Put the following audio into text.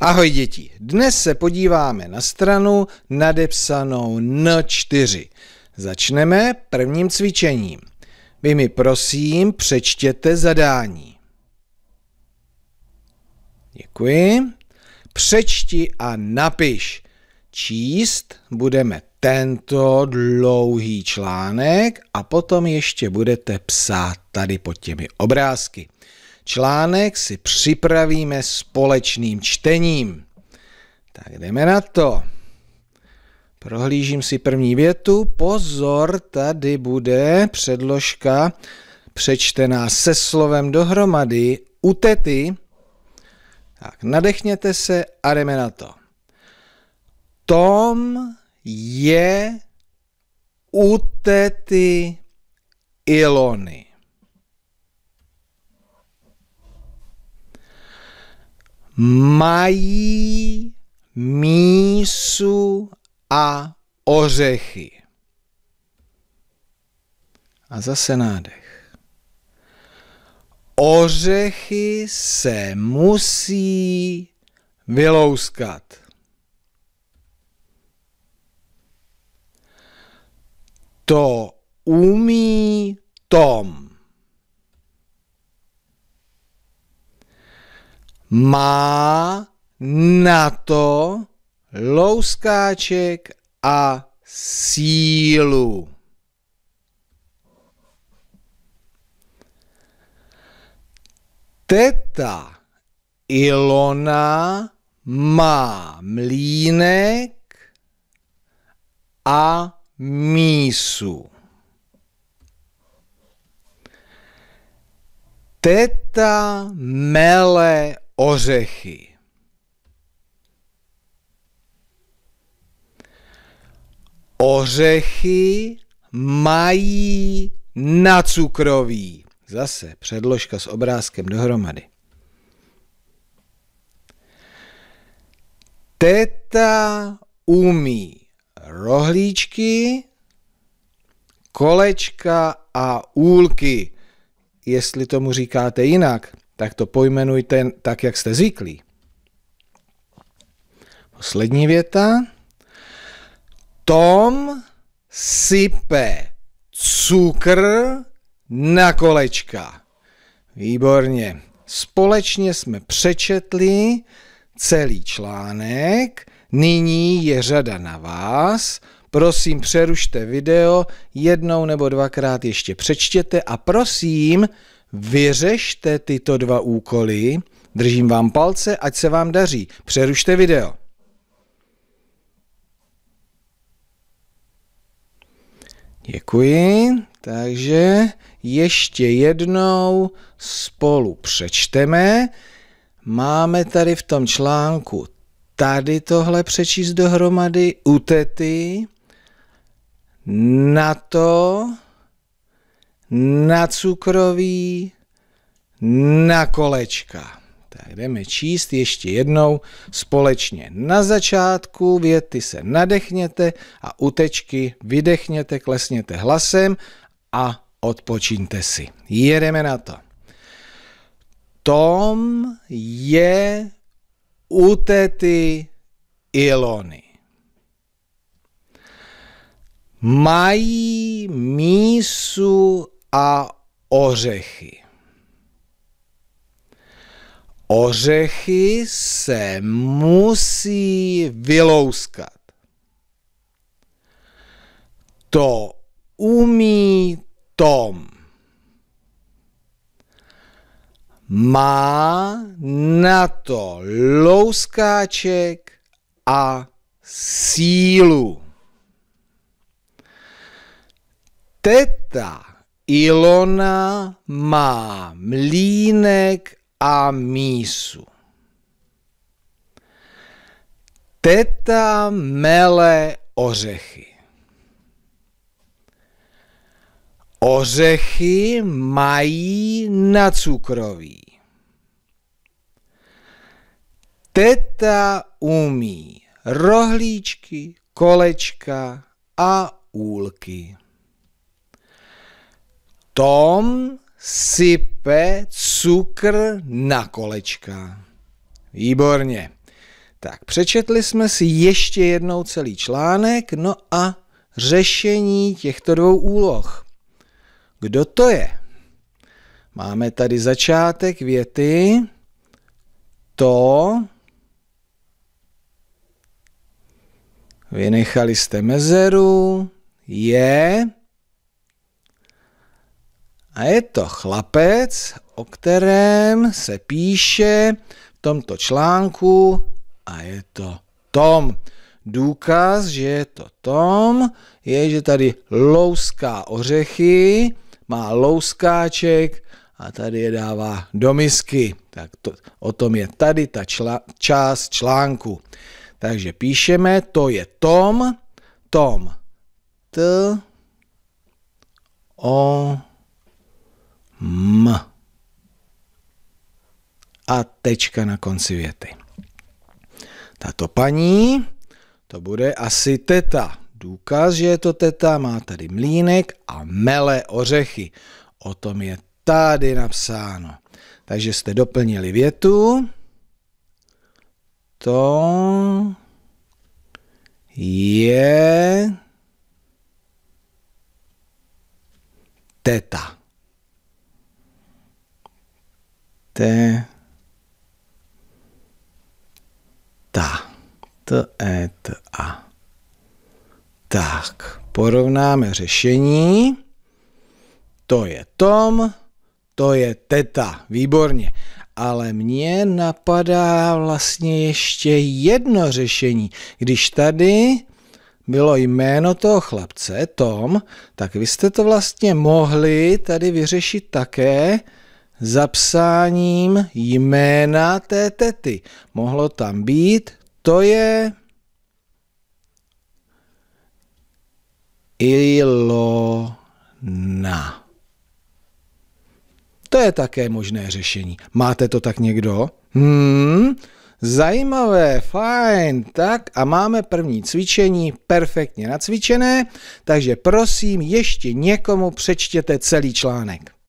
Ahoj děti, dnes se podíváme na stranu nadepsanou N4. Začneme prvním cvičením. Vy mi prosím přečtěte zadání. Děkuji. Přečti a napiš. Číst budeme tento dlouhý článek a potom ještě budete psát tady pod těmi obrázky. Článek si připravíme společným čtením. Tak jdeme na to. Prohlížím si první větu. Pozor, tady bude předložka přečtená se slovem dohromady u tety. Tak nadechněte se a jdeme na to. Tom je u tety Ilony. mají mísu a ořechy. A zase nádech. Ořechy se musí vylouskat. To umí Tom. má na to louskáček a sílu. Teta Ilona má mlínek a mísu. Teta mele ořechy. Ořechy mají na cukroví. Zase předložka s obrázkem dohromady. Teta umí rohlíčky, kolečka a úlky, jestli tomu říkáte jinak tak to pojmenujte tak, jak jste zvyklí. Poslední věta. Tom sype cukr na kolečka. Výborně. Společně jsme přečetli celý článek. Nyní je řada na vás. Prosím, přerušte video, jednou nebo dvakrát ještě přečtěte a prosím, Vyřešte tyto dva úkoly, držím vám palce, ať se vám daří. Přerušte video. Děkuji. Takže ještě jednou spolu přečteme. Máme tady v tom článku tady tohle přečíst dohromady u tety. Na to na cukroví, na kolečka. Tak jdeme číst ještě jednou společně. Na začátku věty se nadechněte a utečky vydechněte, klesněte hlasem a odpočíňte si. Jedeme na to. Tom je u tety Ilony. Mají mísu a ořechy. Ořechy se musí vylouskat. To umí Tom. Má na to louskáček a sílu. Teta Ilona má mlínek a mísu. Teta mele ořechy. Ořechy mají na cukroví. Teta umí rohlíčky, kolečka a úlky. Tom sype cukr na kolečka. Výborně. Tak, přečetli jsme si ještě jednou celý článek, no a řešení těchto dvou úloh. Kdo to je? Máme tady začátek věty. To vynechali jste mezeru, je a je to chlapec, o kterém se píše v tomto článku a je to Tom. Důkaz, že je to Tom, je, že tady louská ořechy, má louskáček a tady je dává do misky. Tak to, o tom je tady ta čla, část článku. Takže píšeme, to je Tom, Tom, T, O, M. A tečka na konci věty. Tato paní, to bude asi teta. Důkaz, že je to teta, má tady mlínek a mele ořechy. O tom je tady napsáno. Takže jste doplnili větu. To je teta. T, Ta, t, e, t, a. Tak, porovnáme řešení. To je Tom, to je teta. Výborně. Ale mně napadá vlastně ještě jedno řešení. Když tady bylo jméno toho chlapce, Tom, tak vy jste to vlastně mohli tady vyřešit také zapsáním jména té tety. Mohlo tam být, to je Ilona. To je také možné řešení. Máte to tak někdo? Hmm, zajímavé, fajn, tak a máme první cvičení perfektně nacvičené, takže prosím ještě někomu přečtěte celý článek.